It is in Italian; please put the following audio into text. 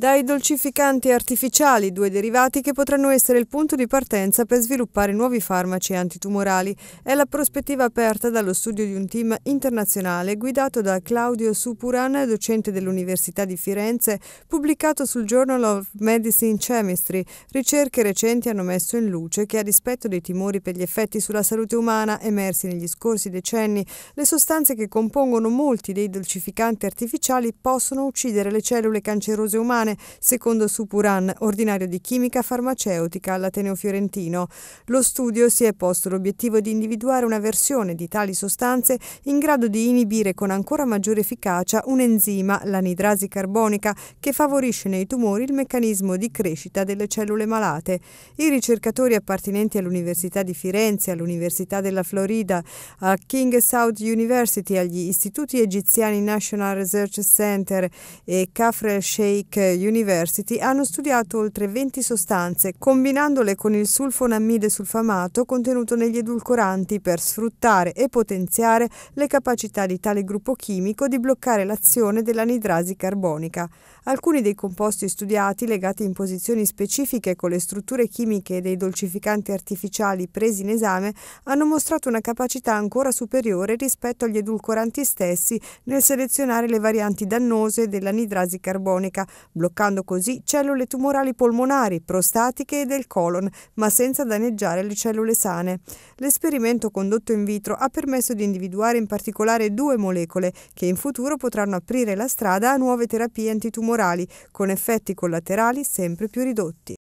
dai dolcificanti artificiali, due derivati che potranno essere il punto di partenza per sviluppare nuovi farmaci antitumorali. È la prospettiva aperta dallo studio di un team internazionale guidato da Claudio Supuran, docente dell'Università di Firenze, pubblicato sul Journal of Medicine Chemistry. Ricerche recenti hanno messo in luce che a dispetto dei timori per gli effetti sulla salute umana emersi negli scorsi decenni, le sostanze che compongono molti dei dolcificanti artificiali possono uccidere le cellule cancerose umane italiane, secondo Supuran, ordinario di chimica farmaceutica all'Ateneo Fiorentino. Lo studio si è posto l'obiettivo di individuare una versione di tali sostanze in grado di inibire con ancora maggiore efficacia un enzima, l'anidrasi carbonica, che favorisce nei tumori il meccanismo di crescita delle cellule malate. I ricercatori appartenenti all'Università di Firenze, all'Università della Florida, a King South University, agli istituti egiziani National Research Center e Kafr Sheikh University hanno studiato oltre 20 sostanze, combinandole con il sulfonammide sulfamato contenuto negli edulcoranti per sfruttare e potenziare le capacità di tale gruppo chimico di bloccare l'azione dell'anidrasi carbonica. Alcuni dei composti studiati, legati in posizioni specifiche con le strutture chimiche dei dolcificanti artificiali presi in esame, hanno mostrato una capacità ancora superiore rispetto agli edulcoranti stessi nel selezionare le varianti dannose dell'anidrasi carbonica, bloccando così cellule tumorali polmonari, prostatiche e del colon, ma senza danneggiare le cellule sane. L'esperimento condotto in vitro ha permesso di individuare in particolare due molecole che in futuro potranno aprire la strada a nuove terapie antitumorali, con effetti collaterali sempre più ridotti.